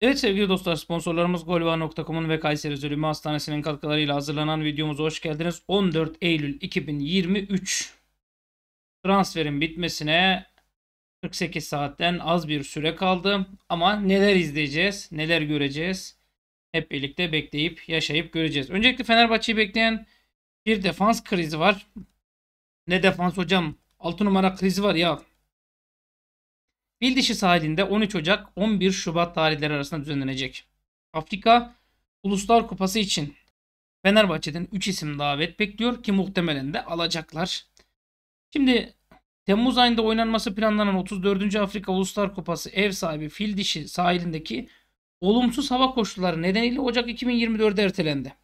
Evet sevgili dostlar sponsorlarımız golva.com'un ve Kayseri Zülümü Hastanesi'nin katkılarıyla hazırlanan videomuza hoş geldiniz. 14 Eylül 2023 transferin bitmesine 48 saatten az bir süre kaldı. Ama neler izleyeceğiz, neler göreceğiz hep birlikte bekleyip yaşayıp göreceğiz. Öncelikle Fenerbahçe'yi bekleyen bir defans krizi var. Ne defans hocam? 6 numara krizi var ya. Bildişi sahilinde 13 Ocak 11 Şubat tarihleri arasında düzenlenecek. Afrika Uluslar Kupası için Fenerbahçe'den 3 isim davet bekliyor ki muhtemelen de alacaklar. Şimdi Temmuz ayında oynanması planlanan 34. Afrika Uluslar Kupası ev sahibi Fildişi sahilindeki olumsuz hava koşulları nedeniyle Ocak 2024'de ertelendi.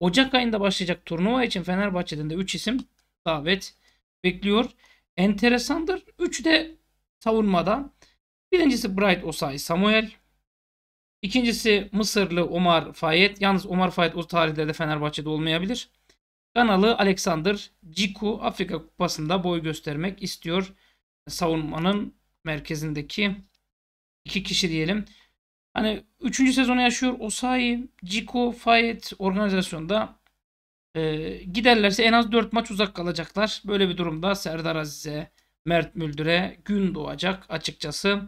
Ocak ayında başlayacak turnuva için Fenerbahçe'den de 3 isim davet bekliyor. Enteresandır. 3 de savunmada. Birincisi Bright Osay Samuel. İkincisi Mısırlı Omar Fayet. Yalnız Omar Fayet o tarihlerde Fenerbahçe'de olmayabilir. Kanalı Alexander Ciku Afrika Kupası'nda boy göstermek istiyor. Savunmanın merkezindeki iki kişi diyelim. Hani üçüncü sezonu yaşıyor. Osayi, Ciku, Fayet organizasyonda e, giderlerse en az dört maç uzak kalacaklar. Böyle bir durumda Serdar Aziz'e, Mert Müldür'e gün doğacak açıkçası.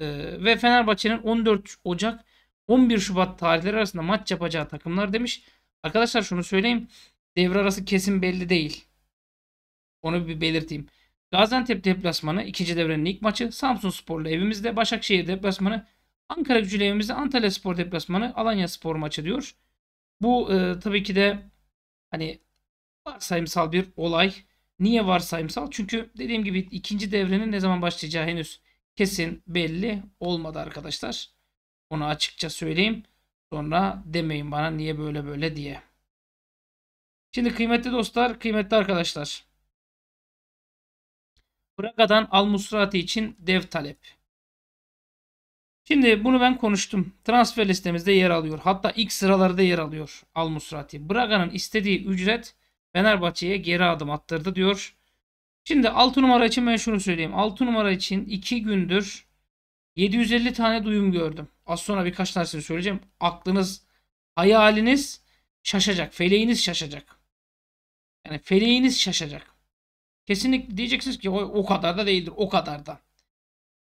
Ee, ve Fenerbahçe'nin 14 Ocak 11 Şubat tarihleri arasında maç yapacağı takımlar demiş. Arkadaşlar şunu söyleyeyim. Devre arası kesin belli değil. Onu bir belirteyim. Gaziantep deplasmanı ikinci devrenin ilk maçı. Samsun Spor'la evimizde. Başakşehir deplasmanı. Ankara gücüyle evimizde. Antalya Spor deplasmanı. Alanya Spor maçı diyor. Bu e, tabii ki de hani varsayımsal bir olay. Niye varsayımsal? Çünkü dediğim gibi ikinci devrenin ne zaman başlayacağı henüz kesin belli olmadı arkadaşlar. Onu açıkça söyleyeyim. Sonra demeyin bana niye böyle böyle diye. Şimdi kıymetli dostlar, kıymetli arkadaşlar. Braga'dan Al-Musrati için dev talep. Şimdi bunu ben konuştum. Transfer listemizde yer alıyor. Hatta ilk sıralarda yer alıyor Al-Musrati. Braga'nın istediği ücret Fenerbahçe'ye geri adım attırdı diyor. Şimdi 6 numara için ben şunu söyleyeyim. 6 numara için 2 gündür 750 tane duyum gördüm. Az sonra birkaç tanesini söyleyeceğim. Aklınız, hayaliniz şaşacak. Feleğiniz şaşacak. Yani feleğiniz şaşacak. Kesinlikle diyeceksiniz ki o, o kadar da değildir. O kadar da.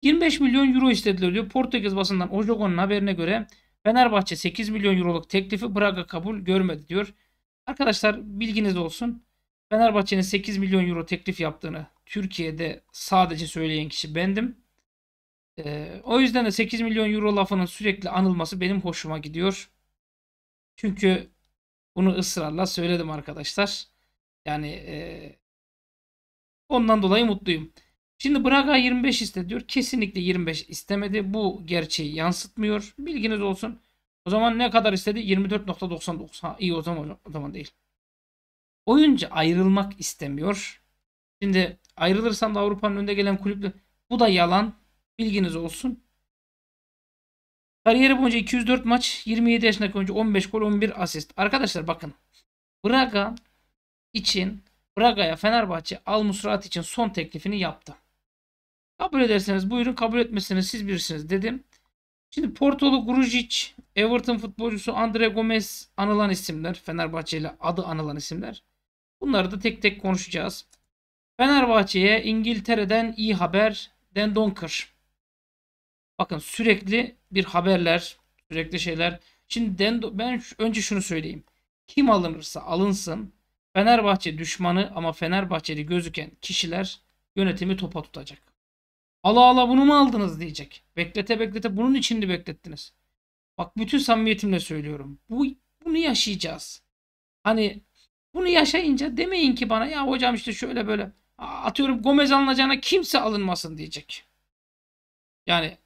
25 milyon euro istediler diyor. Portekiz basından Ojogon'un haberine göre Fenerbahçe 8 milyon euroluk teklifi Braga kabul görmedi diyor. Arkadaşlar bilginiz olsun. Fenerbahçe'nin 8 milyon euro teklif yaptığını Türkiye'de sadece söyleyen kişi bendim. Ee, o yüzden de 8 milyon euro lafının sürekli anılması benim hoşuma gidiyor. Çünkü bunu ısrarla söyledim arkadaşlar. Yani e, ondan dolayı mutluyum. Şimdi Braga 25 istediyor. Kesinlikle 25 istemedi. Bu gerçeği yansıtmıyor. Bilginiz olsun. O zaman ne kadar istedi? 24.99. Ha iyi o zaman o zaman değil. Oyuncu ayrılmak istemiyor. Şimdi ayrılırsam da Avrupa'nın önde gelen kulüple bu da yalan. Bilginiz olsun. Kariyeri boyunca 204 maç, 27 yaşındaki oyuncu 15 gol, 11 asist. Arkadaşlar bakın. Braga için Braga'ya Fenerbahçe Al Musrat için son teklifini yaptı. Kabul ederseniz buyurun, kabul etmezseniz siz birisiniz dedim. Şimdi Portolu Grujic, Everton futbolcusu Andre Gomez anılan isimler. Fenerbahçe ile adı anılan isimler. Bunları da tek tek konuşacağız. Fenerbahçe'ye İngiltere'den iyi haber Den Donker. Bakın sürekli bir haberler, sürekli şeyler. Şimdi Den, ben önce şunu söyleyeyim. Kim alınırsa alınsın Fenerbahçe düşmanı ama Fenerbahçeli gözüken kişiler yönetimi topa tutacak. Ala ala bunu mu aldınız diyecek. Beklete beklete bunun içinde beklettiniz. Bak bütün samimiyetimle söylüyorum. Bu bunu yaşayacağız. Hani bunu yaşayınca demeyin ki bana ya hocam işte şöyle böyle atıyorum Gomez alınacağına kimse alınmasın diyecek. Yani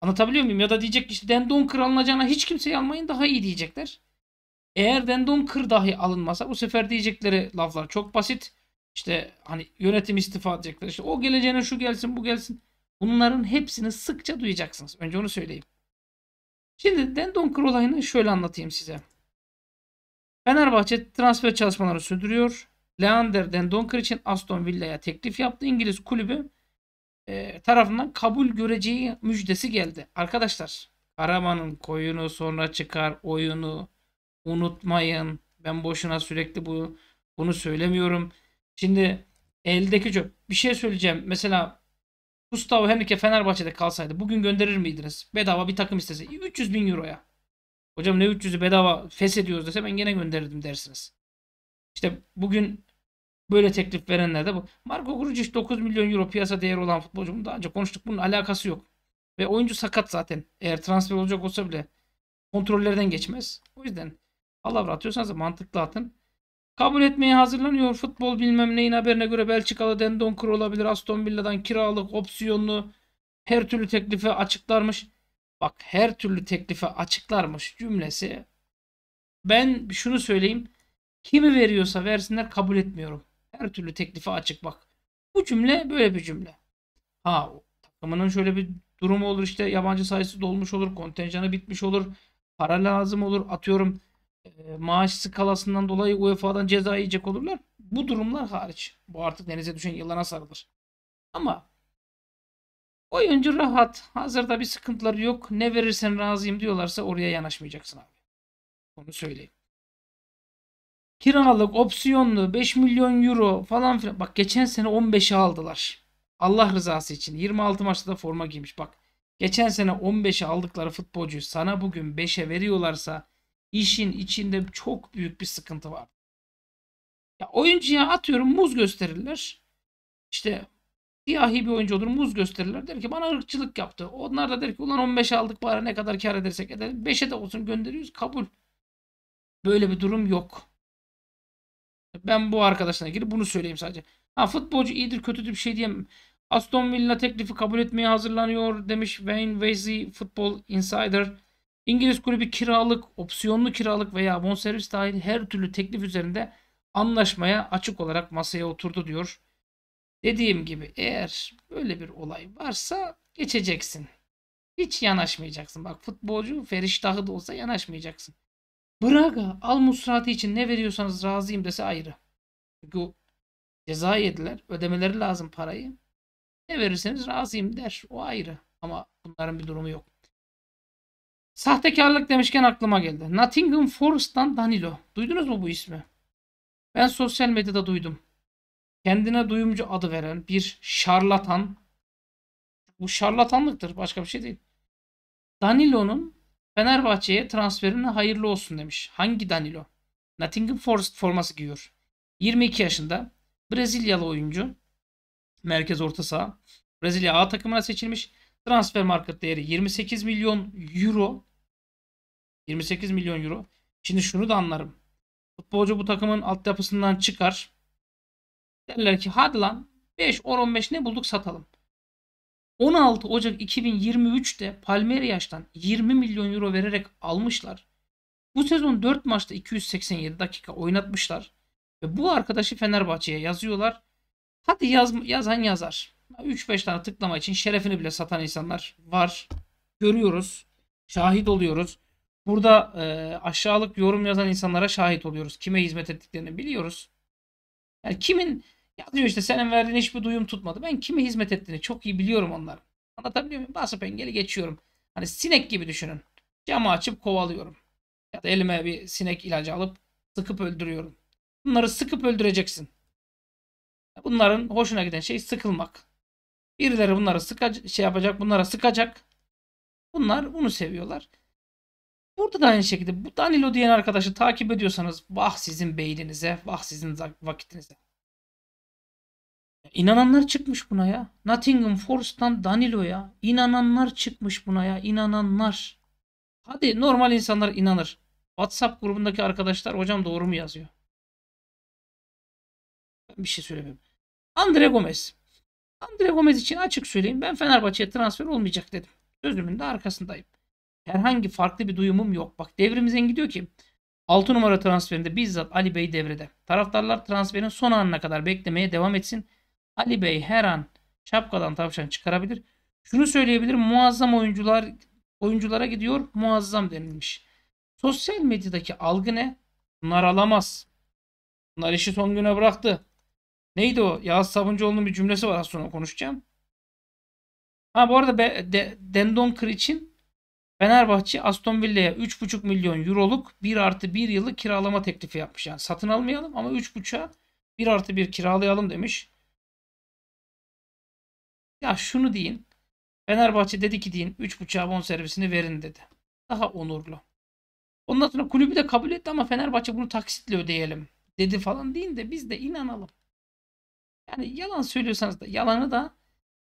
anlatabiliyor muyum? Ya da diyecek işte Dendon Kır alınacağına hiç kimseyi almayın daha iyi diyecekler. Eğer Dendon Kır dahi alınmasa bu sefer diyecekleri laflar çok basit. İşte hani yönetim istifa edecekler. İşte o geleceğine şu gelsin bu gelsin. Bunların hepsini sıkça duyacaksınız. Önce onu söyleyeyim. Şimdi Dendon Kır olayını şöyle anlatayım size. Fenerbahçe transfer çalışmaları sürdürüyor. Leander Dendonker için Aston Villa'ya teklif yaptı. İngiliz kulübü e, tarafından kabul göreceği müjdesi geldi. Arkadaşlar Karaman'ın koyunu sonra çıkar oyunu unutmayın. Ben boşuna sürekli bu bunu söylemiyorum. Şimdi eldeki çöp. Bir şey söyleyeceğim. Mesela Gustavo Henrique Fenerbahçe'de kalsaydı bugün gönderir miydiniz? Bedava bir takım istese. 300 bin euroya. Hocam ne 300'ü bedava feshediyoruz dese ben gene gönderirdim dersiniz. İşte bugün böyle teklif verenler de bu. Marco Grujic 9 milyon euro piyasa değeri olan futbolcu. Bunu daha önce konuştuk. Bunun alakası yok. Ve oyuncu sakat zaten. Eğer transfer olacak olsa bile kontrollerden geçmez. O yüzden palavra atıyorsanız da mantıklı atın. Kabul etmeye hazırlanıyor. Futbol bilmem neyin haberine göre Belçikalı Dendonkur olabilir. Aston Villa'dan kiralık, opsiyonlu her türlü teklife açıklarmış. Bak her türlü teklife açıklarmış cümlesi. Ben şunu söyleyeyim. Kimi veriyorsa versinler kabul etmiyorum. Her türlü teklife açık bak. Bu cümle böyle bir cümle. Ha takımının şöyle bir durumu olur işte yabancı sayısı dolmuş olur. Kontenjanı bitmiş olur. Para lazım olur. Atıyorum maaş skalasından dolayı UEFA'dan ceza yiyecek olurlar. Bu durumlar hariç. Bu artık denize düşen yılana sarılır. Ama oyuncu rahat. Hazırda bir sıkıntıları yok. Ne verirsen razıyım diyorlarsa oraya yanaşmayacaksın abi. Onu söyleyeyim. Kiralık, opsiyonlu, 5 milyon euro falan filan. Bak geçen sene 15'e aldılar. Allah rızası için. 26 maçta da forma giymiş. Bak geçen sene 15'e aldıkları futbolcuyu sana bugün 5'e veriyorlarsa işin içinde çok büyük bir sıkıntı var. Ya oyuncuya atıyorum muz gösterirler. İşte siyahi bir oyuncu olur muz gösterirler. Der ki bana ırkçılık yaptı. Onlar da der ki ulan 15 aldık bari ne kadar kar edersek edelim. 5'e de olsun gönderiyoruz kabul. Böyle bir durum yok. Ben bu arkadaşına girip bunu söyleyeyim sadece. Ha futbolcu iyidir kötüdür bir şey diyemem. Aston Villa teklifi kabul etmeye hazırlanıyor demiş Wayne Vasey Football Insider. İngiliz kulübü kiralık, opsiyonlu kiralık veya bonservis dahil her türlü teklif üzerinde anlaşmaya açık olarak masaya oturdu diyor. Dediğim gibi eğer böyle bir olay varsa geçeceksin. Hiç yanaşmayacaksın. Bak futbolcu feriştahı da olsa yanaşmayacaksın. Braga al Musrati için ne veriyorsanız razıyım dese ayrı. Çünkü ceza yediler. Ödemeleri lazım parayı. Ne verirseniz razıyım der. O ayrı. Ama bunların bir durumu yok. Sahtekarlık demişken aklıma geldi. Nottingham Forest'tan Danilo. Duydunuz mu bu ismi? Ben sosyal medyada duydum. Kendine duyumcu adı veren bir şarlatan. Bu şarlatanlıktır. Başka bir şey değil. Danilo'nun Fenerbahçe'ye transferine hayırlı olsun demiş. Hangi Danilo? Nottingham Forest forması giyiyor. 22 yaşında. Brezilyalı oyuncu. Merkez orta saha. Brezilya A takımına seçilmiş. Transfer market değeri 28 milyon euro. 28 milyon euro. Şimdi şunu da anlarım. Futbolcu bu takımın altyapısından çıkar. Derler ki hadi lan 5, 10, 15 ne bulduk satalım. 16 Ocak 2023'te Palmeiras'tan 20 milyon euro vererek almışlar. Bu sezon 4 maçta 287 dakika oynatmışlar. Ve bu arkadaşı Fenerbahçe'ye yazıyorlar. Hadi yaz, yazan yazar. 3-5 tane tıklama için şerefini bile satan insanlar var. Görüyoruz. Şahit oluyoruz. Burada e, aşağılık yorum yazan insanlara şahit oluyoruz. Kime hizmet ettiklerini biliyoruz. Yani kimin yazıyor işte senin verdiğin hiçbir duyum tutmadı. Ben kime hizmet ettiğini çok iyi biliyorum onları. Anlatabiliyor muyum? Basıp engeli geçiyorum. Hani sinek gibi düşünün. Camı açıp kovalıyorum. Ya da elime bir sinek ilacı alıp sıkıp öldürüyorum. Bunları sıkıp öldüreceksin. Bunların hoşuna giden şey sıkılmak. Birileri bunları sıkacak, şey yapacak, bunlara sıkacak. Bunlar bunu seviyorlar. Burada da aynı şekilde bu Danilo diyen arkadaşı takip ediyorsanız vah sizin beyninize, vah sizin vakitinize. İnananlar çıkmış buna ya. Nottingham Forest'tan Danilo ya. İnananlar çıkmış buna ya. İnananlar. Hadi normal insanlar inanır. WhatsApp grubundaki arkadaşlar hocam doğru mu yazıyor? bir şey söylemiyorum. Andre Gomez. Andre Gomez için açık söyleyeyim. Ben Fenerbahçe'ye transfer olmayacak dedim. Sözümün de arkasındayım. Herhangi farklı bir duyumum yok. Bak devrim zengi diyor ki 6 numara transferinde bizzat Ali Bey devrede. Taraftarlar transferin son anına kadar beklemeye devam etsin. Ali Bey her an şapkadan tavşan çıkarabilir. Şunu söyleyebilirim muazzam oyuncular oyunculara gidiyor muazzam denilmiş. Sosyal medyadaki algı ne? Bunlar alamaz. Bunlar işi son güne bıraktı. Neydi o? Yağız Sabuncuoğlu'nun bir cümlesi var az sonra konuşacağım. Ha bu arada be, de, Dendon Kriç'in Fenerbahçe Aston Villa'ya 3,5 milyon euroluk 1 artı 1 yıllık kiralama teklifi yapmış. Yani satın almayalım ama 3,5'a 1 artı 1 kiralayalım demiş. Ya şunu deyin. Fenerbahçe dedi ki deyin 3,5'a bon servisini verin dedi. Daha onurlu. Ondan sonra kulübü de kabul etti ama Fenerbahçe bunu taksitle ödeyelim dedi falan deyin de biz de inanalım. Yani yalan söylüyorsanız da yalanı da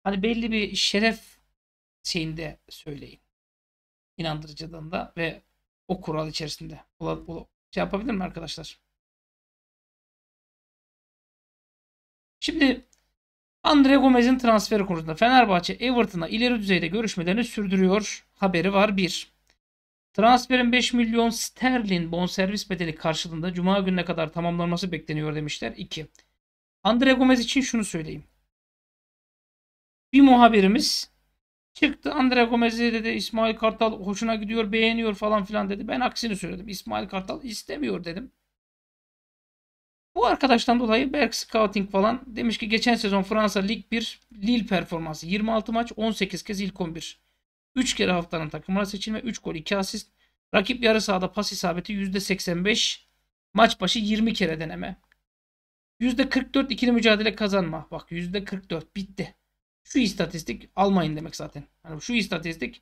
hani belli bir şeref şeyinde söyleyin inandırıcılığında ve o kural içerisinde şey yapabilir mi arkadaşlar? Şimdi Andre Gomez'in transferi konusunda Fenerbahçe Everton'a ileri düzeyde görüşmelerini sürdürüyor. Haberi var bir. Transferin 5 milyon sterlin bonservis bedeli karşılığında cuma gününe kadar tamamlanması bekleniyor demişler. 2. Andre Gomez için şunu söyleyeyim. Bir muhabirimiz Çıktı Andre Gomez'i dedi İsmail Kartal hoşuna gidiyor beğeniyor falan filan dedi. Ben aksini söyledim. İsmail Kartal istemiyor dedim. Bu arkadaştan dolayı Berk Scouting falan demiş ki geçen sezon Fransa Lig 1 Lille performansı 26 maç 18 kez ilk 11. 3 kere haftanın takımına seçilme 3 gol 2 asist. Rakip yarı sahada pas isabeti %85. Maç başı 20 kere deneme. %44 ikili mücadele kazanma. Bak %44 bitti. Şu istatistik almayın demek zaten. Yani şu istatistik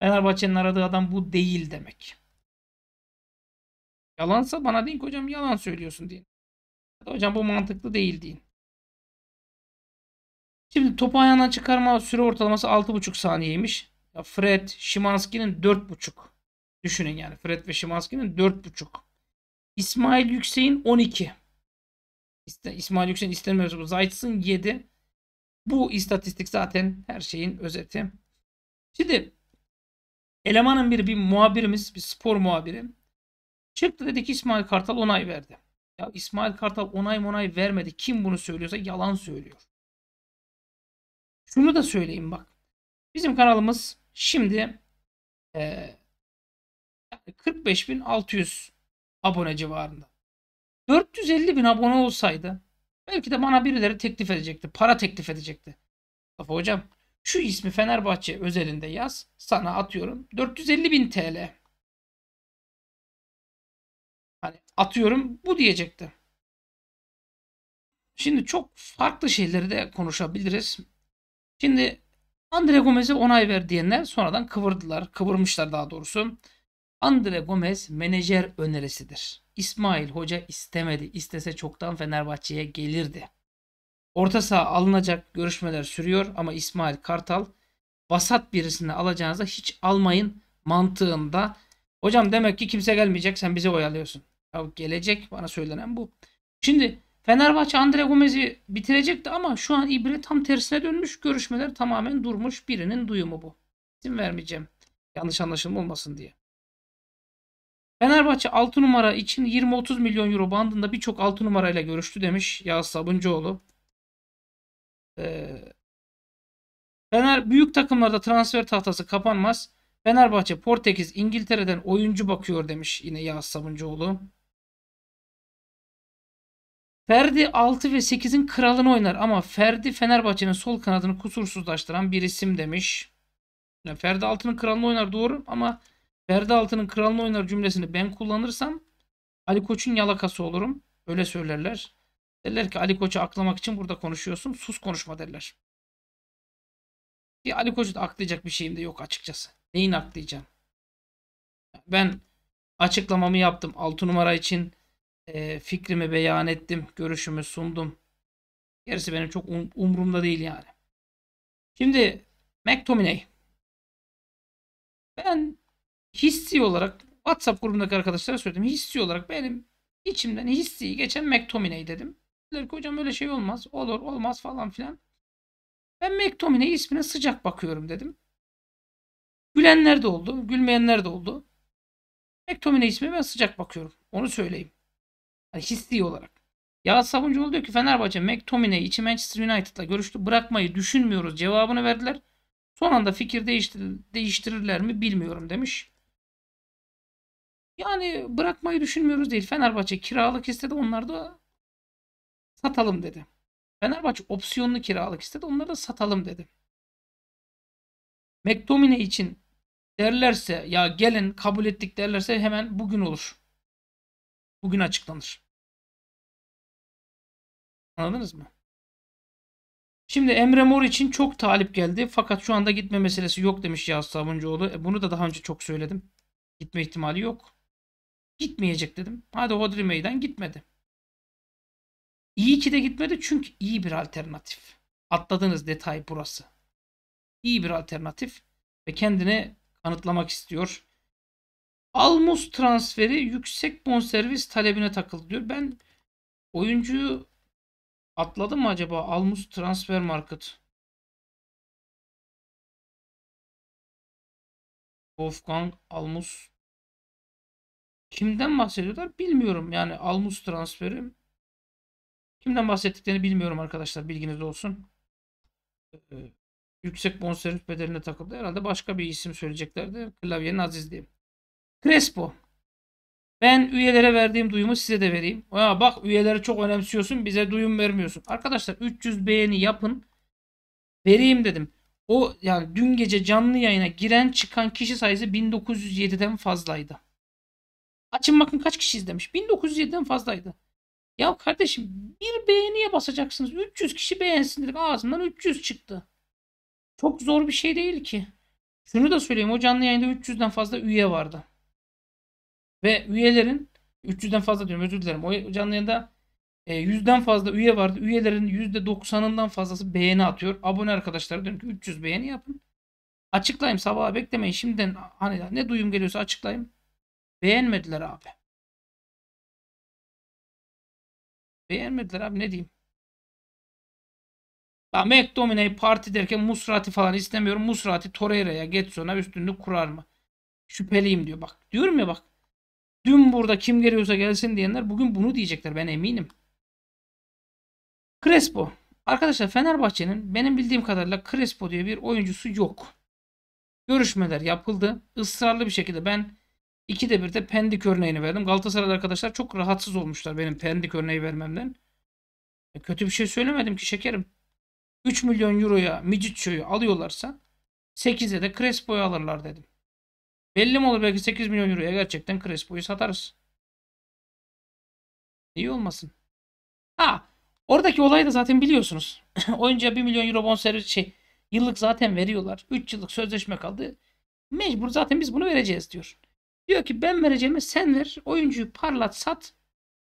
Fenerbahçe'nin aradığı adam bu değil demek. Yalansa bana deyin ki hocam yalan söylüyorsun deyin. hocam bu mantıklı değil deyin. Şimdi topu ayağından çıkarma süre ortalaması 6,5 saniyeymiş. Ya Fred, Şimanski'nin 4,5. Düşünün yani Fred ve Şimanski'nin 4,5. İsmail Yüksek'in 12. İsmail Yüksek'in bu Zayt'sın 7. Bu istatistik zaten her şeyin özeti. Şimdi elemanın biri bir muhabirimiz, bir spor muhabiri. Çıktı dedi ki İsmail Kartal onay verdi. Ya İsmail Kartal onay onay vermedi. Kim bunu söylüyorsa yalan söylüyor. Şunu da söyleyeyim bak. Bizim kanalımız şimdi e, 45.600 abone civarında. 450 bin abone olsaydı Belki de bana birileri teklif edecekti. Para teklif edecekti. Mustafa hocam şu ismi Fenerbahçe özelinde yaz. Sana atıyorum 450 bin TL. Hani atıyorum bu diyecekti. Şimdi çok farklı şeyleri de konuşabiliriz. Şimdi Andre Gomez'e onay ver diyenler sonradan kıvırdılar. Kıvırmışlar daha doğrusu. Andre Gomez menajer önerisidir. İsmail Hoca istemedi. İstese çoktan Fenerbahçe'ye gelirdi. Orta saha alınacak görüşmeler sürüyor ama İsmail Kartal basat birisini alacağınıza hiç almayın mantığında. Hocam demek ki kimse gelmeyecek sen bize oyalıyorsun. Ya gelecek bana söylenen bu. Şimdi Fenerbahçe Andre Gomez'i bitirecekti ama şu an ibre tam tersine dönmüş. Görüşmeler tamamen durmuş. Birinin duyumu bu. İsim vermeyeceğim. Yanlış anlaşılma olmasın diye. Fenerbahçe 6 numara için 20-30 milyon euro bandında birçok 6 numarayla görüştü demiş Yağız Sabuncuoğlu. Ee, Fener büyük takımlarda transfer tahtası kapanmaz. Fenerbahçe Portekiz İngiltere'den oyuncu bakıyor demiş yine Yağız Sabuncuoğlu. Ferdi 6 ve 8'in kralını oynar ama Ferdi Fenerbahçe'nin sol kanadını kusursuzlaştıran bir isim demiş. Yani Ferdi 6'nın kralını oynar doğru ama Ferdi Altın'ın kralını oynar cümlesini ben kullanırsam Ali Koç'un yalakası olurum. Öyle söylerler. Derler ki Ali Koç'u aklamak için burada konuşuyorsun. Sus konuşma derler. Ki Ali Koç'u da aklayacak bir şeyim de yok açıkçası. Neyin aklayacağım? Ben açıklamamı yaptım. 6 numara için ee, fikrimi beyan ettim. Görüşümü sundum. Gerisi benim çok um-, umurumda değil yani. Şimdi McTominay. Ben hissi olarak WhatsApp grubundaki arkadaşlara söyledim. Hissi olarak benim içimden hissi geçen McTominay dedim. Dediler ki hocam öyle şey olmaz. Olur olmaz falan filan. Ben McTominay ismine sıcak bakıyorum dedim. Gülenler de oldu. Gülmeyenler de oldu. McTominay ismine ben sıcak bakıyorum. Onu söyleyeyim. Yani hissi olarak. Ya Sabuncuoğlu diyor ki Fenerbahçe McTominay içi Manchester United'la görüştü. Bırakmayı düşünmüyoruz cevabını verdiler. Son anda fikir değiştir değiştirirler mi bilmiyorum demiş. Yani bırakmayı düşünmüyoruz değil. Fenerbahçe kiralık istedi. Onlar da satalım dedi. Fenerbahçe opsiyonlu kiralık istedi. Onları da satalım dedi. McTominay için derlerse ya gelin kabul ettik derlerse hemen bugün olur. Bugün açıklanır. Anladınız mı? Şimdi Emre Mor için çok talip geldi. Fakat şu anda gitme meselesi yok demiş Yağız Sabuncuoğlu. E bunu da daha önce çok söyledim. Gitme ihtimali yok. Gitmeyecek dedim. Hadi Hodri meydan gitmedi. İyi ki de gitmedi çünkü iyi bir alternatif. Atladığınız detay burası. İyi bir alternatif ve kendini kanıtlamak istiyor. Almus transferi yüksek bonservis talebine takıldı diyor. Ben oyuncuyu atladım mı acaba Almus transfer market? Wolfgang Almus Kimden bahsediyorlar bilmiyorum. Yani Almus transferi. Kimden bahsettiklerini bilmiyorum arkadaşlar. Bilginiz olsun. Ee, yüksek bonservis bedeline takıldı. Herhalde başka bir isim söyleyeceklerdi. Klavyenin Aziz diye. Crespo. Ben üyelere verdiğim duyumu size de vereyim. Ha, bak üyeleri çok önemsiyorsun bize duyum vermiyorsun. Arkadaşlar 300 beğeni yapın. Vereyim dedim. O yani dün gece canlı yayına giren çıkan kişi sayısı 1907'den fazlaydı. Açın bakın kaç kişi izlemiş. 1907'den fazlaydı. Ya kardeşim bir beğeniye basacaksınız. 300 kişi beğensin dedik. Ağzından 300 çıktı. Çok zor bir şey değil ki. Şunu da söyleyeyim. O canlı yayında 300'den fazla üye vardı. Ve üyelerin 300'den fazla diyorum özür dilerim. O canlı yayında 100'den e, fazla üye vardı. Üyelerin %90'ından fazlası beğeni atıyor. Abone arkadaşlar diyorum ki 300 beğeni yapın. Açıklayayım sabaha beklemeyin. Şimdiden hani ne duyum geliyorsa açıklayayım. Beğenmediler abi. Beğenmediler abi ne diyeyim. Ya McDominay parti derken Musrati falan istemiyorum. Musrati Torreira'ya Getson'a üstünlük kurar mı? Şüpheliyim diyor bak. Diyorum ya bak. Dün burada kim geliyorsa gelsin diyenler bugün bunu diyecekler ben eminim. Crespo. Arkadaşlar Fenerbahçe'nin benim bildiğim kadarıyla Crespo diye bir oyuncusu yok. Görüşmeler yapıldı. Israrlı bir şekilde ben İkide bir de Pendik örneğini verdim. Galatasaray arkadaşlar çok rahatsız olmuşlar benim Pendik örneği vermemden. E, kötü bir şey söylemedim ki şekerim. 3 milyon euroya Mijicio'yu alıyorlarsa 8'e de Crespo'yu alırlar dedim. Belli mi olur belki 8 milyon euroya gerçekten Crespo'yu satarız. İyi olmasın. Ha oradaki olayı da zaten biliyorsunuz. Oyuncuya 1 milyon euro bonservis şey yıllık zaten veriyorlar. 3 yıllık sözleşme kaldı. Mecbur zaten biz bunu vereceğiz diyor. Diyor ki ben vereceğime sen ver. Oyuncuyu parlat sat.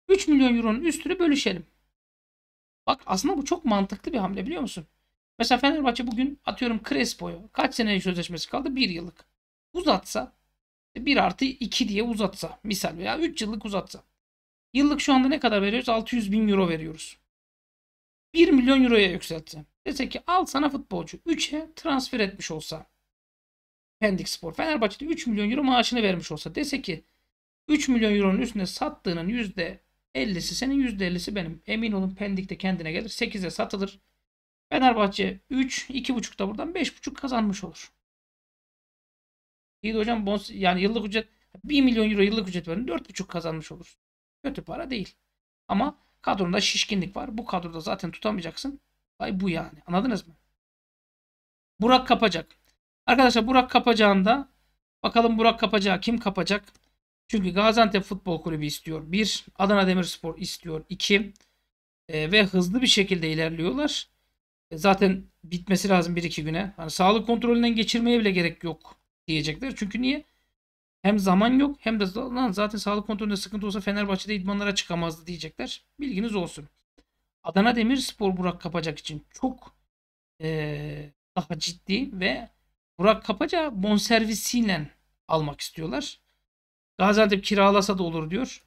3 milyon euronun üstünü bölüşelim. Bak aslında bu çok mantıklı bir hamle biliyor musun? Mesela Fenerbahçe bugün atıyorum Crespo'yu. Kaç senelik sözleşmesi kaldı? 1 yıllık. Uzatsa 1 e, artı 2 diye uzatsa misal veya 3 yıllık uzatsa. Yıllık şu anda ne kadar veriyoruz? 600 bin euro veriyoruz. 1 milyon euroya yükseltti. Dese ki al sana futbolcu 3'e transfer etmiş olsa. Pendik Spor. Fenerbahçe'de 3 milyon euro maaşını vermiş olsa dese ki 3 milyon euronun üstüne sattığının %50'si senin %50'si benim. Emin olun Pendik'te kendine gelir. 8'e satılır. Fenerbahçe 3, 2.5'da buradan 5.5 kazanmış olur. İyi de hocam bons yani yıllık ücret 1 milyon euro yıllık ücret verin 4.5 kazanmış olur. Kötü para değil. Ama kadronda şişkinlik var. Bu kadroda zaten tutamayacaksın. Ay bu yani. Anladınız mı? Burak kapacak. Arkadaşlar Burak kapacağında bakalım Burak kapacağı kim kapacak? Çünkü Gaziantep Futbol Kulübü istiyor. 1. Adana Demirspor istiyor. 2. E, ve hızlı bir şekilde ilerliyorlar. E, zaten bitmesi lazım 1-2 güne. Hani sağlık kontrolünden geçirmeye bile gerek yok diyecekler. Çünkü niye? Hem zaman yok hem de lan zaten sağlık kontrolünde sıkıntı olsa Fenerbahçe'de idmanlara çıkamazdı diyecekler. Bilginiz olsun. Adana Demirspor Burak kapacak için çok e, daha ciddi ve Burak Kapaca bonservisiyle almak istiyorlar. Gaziantep kiralasa da olur diyor.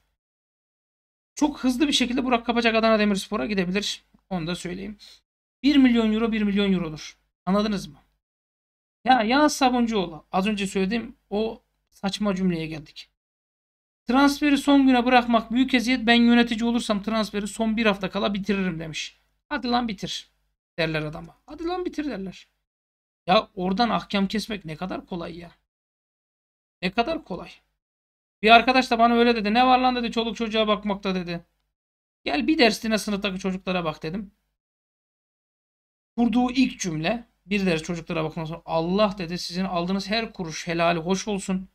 Çok hızlı bir şekilde Burak Kapacak Adana Demirspor'a gidebilir. Onu da söyleyeyim. 1 milyon euro 1 milyon eurodur. Anladınız mı? Ya Yağız Sabuncuoğlu. Az önce söylediğim o saçma cümleye geldik. Transferi son güne bırakmak büyük eziyet. Ben yönetici olursam transferi son bir hafta kala bitiririm demiş. Hadi lan bitir derler adama. Hadi lan bitir derler. Ya oradan ahkam kesmek ne kadar kolay ya. Ne kadar kolay. Bir arkadaş da bana öyle dedi. Ne var lan dedi çoluk çocuğa bakmakta dedi. Gel bir dersine sınıftaki çocuklara bak dedim. Kurduğu ilk cümle bir ders çocuklara bakın sonra Allah dedi sizin aldığınız her kuruş helali hoş olsun.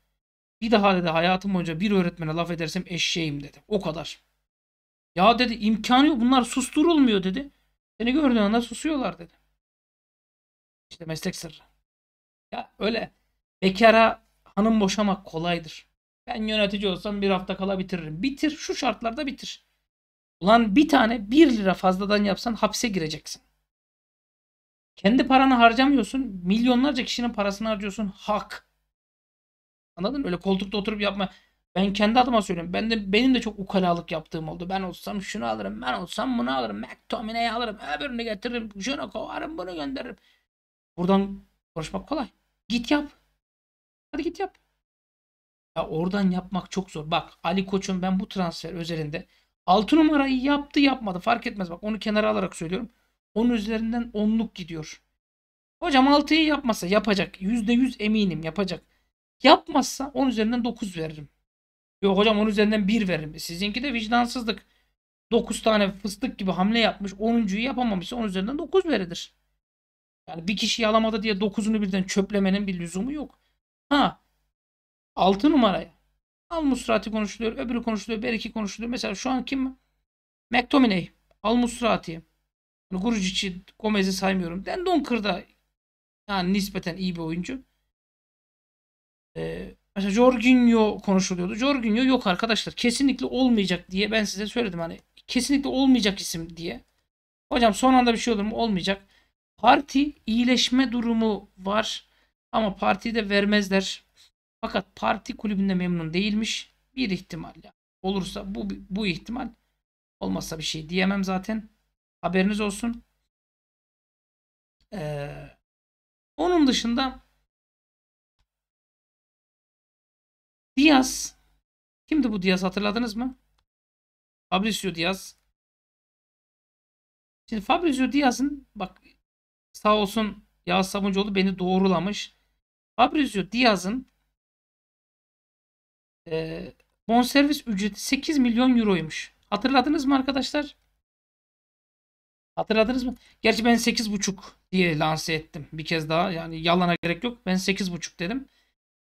Bir daha dedi hayatım boyunca bir öğretmene laf edersem eşeğim dedi. O kadar. Ya dedi imkanı yok bunlar susturulmuyor dedi. Seni gördüğün anda susuyorlar dedi. İşte meslek sırrı. Ya öyle bekara hanım boşamak kolaydır. Ben yönetici olsam bir hafta kala bitiririm. Bitir şu şartlarda bitir. Ulan bir tane bir lira fazladan yapsan hapse gireceksin. Kendi paranı harcamıyorsun. Milyonlarca kişinin parasını harcıyorsun. Hak. Anladın mı? Öyle koltukta oturup yapma. Ben kendi adıma söylüyorum. Ben de benim de çok ukalalık yaptığım oldu. Ben olsam şunu alırım, ben olsam bunu alırım, McTominay'ı alırım, öbürünü getiririm, şunu kovarım, bunu gönderirim. Buradan konuşmak kolay. Git yap. Hadi git yap. Ya oradan yapmak çok zor. Bak Ali Koç'un ben bu transfer özelinde 6 numarayı yaptı yapmadı fark etmez. Bak onu kenara alarak söylüyorum. 10 üzerinden onluk gidiyor. Hocam 6'yı yapmasa yapacak. %100 eminim yapacak. Yapmazsa 10 üzerinden 9 veririm. Yok hocam 10 üzerinden 1 veririm. E sizinki de vicdansızlık. 9 tane fıstık gibi hamle yapmış. 10.yu yapamamışsa 10 üzerinden 9 verilir. Yani bir kişiyi alamadı diye dokuzunu birden çöplemenin bir lüzumu yok. Ha altı numaraya. Al Musrati konuşuluyor. Öbürü konuşuluyor. bir iki konuşuluyor. Mesela şu an kim? McTominay. Al Musrati. Gurcic'i, Gomez'i saymıyorum. Dendonker'da yani nispeten iyi bir oyuncu. Ee, mesela Jorginho konuşuluyordu. Jorginho yok arkadaşlar. Kesinlikle olmayacak diye ben size söyledim. Hani kesinlikle olmayacak isim diye. Hocam son anda bir şey olur mu? Olmayacak. Parti iyileşme durumu var ama partiyi de vermezler. Fakat parti kulübünde memnun değilmiş. Bir ihtimal ya. Olursa bu, bu ihtimal olmazsa bir şey diyemem zaten. Haberiniz olsun. Ee, onun dışında Diaz kimdi bu Diaz hatırladınız mı? Fabrizio Diaz. Şimdi Fabrizio Diaz'ın bak Sağ olsun Yağız Sabuncuoğlu beni doğrulamış. Fabrizio Diaz'ın e, bonservis ücreti 8 milyon euroymuş. Hatırladınız mı arkadaşlar? Hatırladınız mı? Gerçi ben 8.5 diye lanse ettim bir kez daha. Yani yalana gerek yok. Ben 8.5 dedim.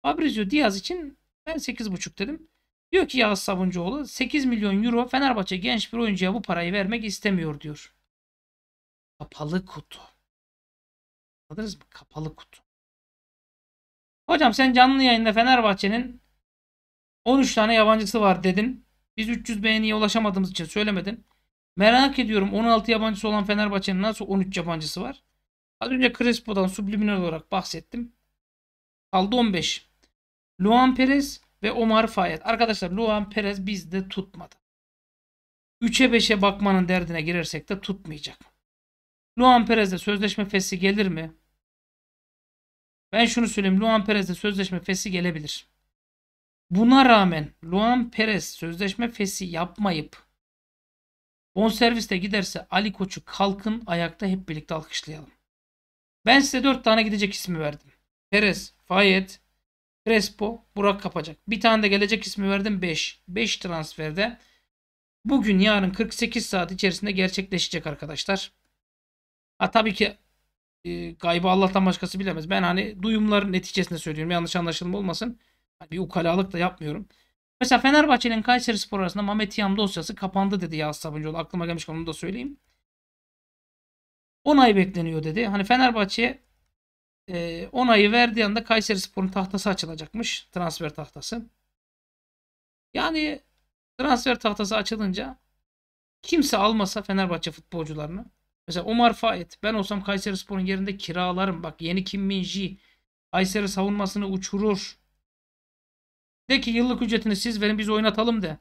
Fabrizio Diaz için ben 8.5 dedim. Diyor ki Yağız Sabuncuoğlu 8 milyon euro Fenerbahçe genç bir oyuncuya bu parayı vermek istemiyor diyor. Kapalı kutu. Anladınız mı? Kapalı kutu. Hocam sen canlı yayında Fenerbahçe'nin 13 tane yabancısı var dedin. Biz 300 beğeniye ulaşamadığımız için söylemedin. Merak ediyorum 16 yabancısı olan Fenerbahçe'nin nasıl 13 yabancısı var? Az önce Crespo'dan subliminal olarak bahsettim. Kaldı 15. Luan Perez ve Omar Fayet. Arkadaşlar Luan Perez bizde tutmadı. 3'e 5'e bakmanın derdine girersek de tutmayacak. Luan Perez'de sözleşme fesli gelir mi? Ben şunu söyleyeyim. Luan Perez'de sözleşme fesli gelebilir. Buna rağmen Luan Perez sözleşme fesli yapmayıp serviste giderse Ali Koç'u kalkın ayakta hep birlikte alkışlayalım. Ben size 4 tane gidecek ismi verdim. Perez, Fayet, Crespo, Burak Kapacak. Bir tane de gelecek ismi verdim 5. 5 transferde. Bugün yarın 48 saat içerisinde gerçekleşecek arkadaşlar. Ha, tabii ki e, gaybı Allah'tan başkası bilemez. Ben hani duyumların neticesinde söylüyorum. Yanlış anlaşılma olmasın. Hani bir ukalalık da yapmıyorum. Mesela Fenerbahçe'nin ile Kayseri Spor arasında Mehmet Yam dosyası kapandı dedi Yağız Sabuncuoğlu. Aklıma gelmiş onu da söyleyeyim. 10 ay bekleniyor dedi. Hani Fenerbahçe 10 e, ayı verdiği anda Kayseri Spor'un tahtası açılacakmış. Transfer tahtası. Yani transfer tahtası açılınca kimse almasa Fenerbahçe futbolcularını Mesela Umar Fayet. Ben olsam Kayseri Spor'un yerinde kiralarım. Bak yeni Kim Minji. Kayseri savunmasını uçurur. De ki yıllık ücretini siz verin biz oynatalım de.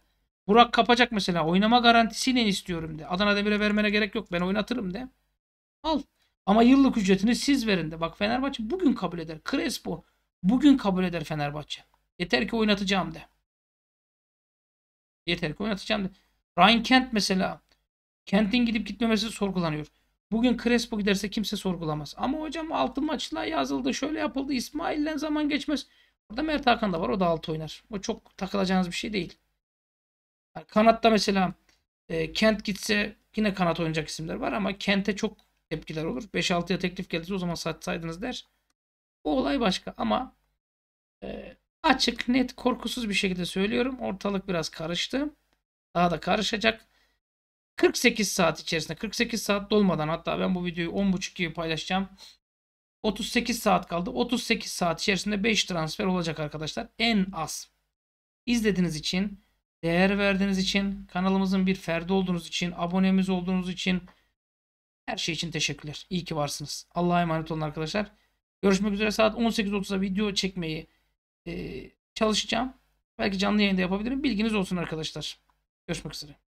Burak kapacak mesela. Oynama garantisiyle istiyorum de. Adana Demir'e vermene gerek yok. Ben oynatırım de. Al. Ama yıllık ücretini siz verin de. Bak Fenerbahçe bugün kabul eder. Crespo bugün kabul eder Fenerbahçe. Yeter ki oynatacağım de. Yeter ki oynatacağım de. Ryan Kent mesela Kent'in gidip gitmemesi sorgulanıyor. Bugün Crespo giderse kimse sorgulamaz. Ama hocam altın maçla yazıldı, şöyle yapıldı, İsmail'le zaman geçmez. Orada Mert Hakan da var, o da altı oynar. O çok takılacağınız bir şey değil. Yani kanatta mesela e, Kent gitse yine kanat oynayacak isimler var ama Kent'e çok tepkiler olur. 5-6'ya teklif gelirse o zaman satsaydınız der. O olay başka ama e, açık, net, korkusuz bir şekilde söylüyorum. Ortalık biraz karıştı. Daha da karışacak. 48 saat içerisinde 48 saat dolmadan hatta ben bu videoyu 10.30 gibi paylaşacağım. 38 saat kaldı. 38 saat içerisinde 5 transfer olacak arkadaşlar. En az. İzlediğiniz için, değer verdiğiniz için, kanalımızın bir ferdi olduğunuz için, abonemiz olduğunuz için her şey için teşekkürler. İyi ki varsınız. Allah'a emanet olun arkadaşlar. Görüşmek üzere saat 18.30'da video çekmeyi e, çalışacağım. Belki canlı yayında yapabilirim. Bilginiz olsun arkadaşlar. Görüşmek üzere.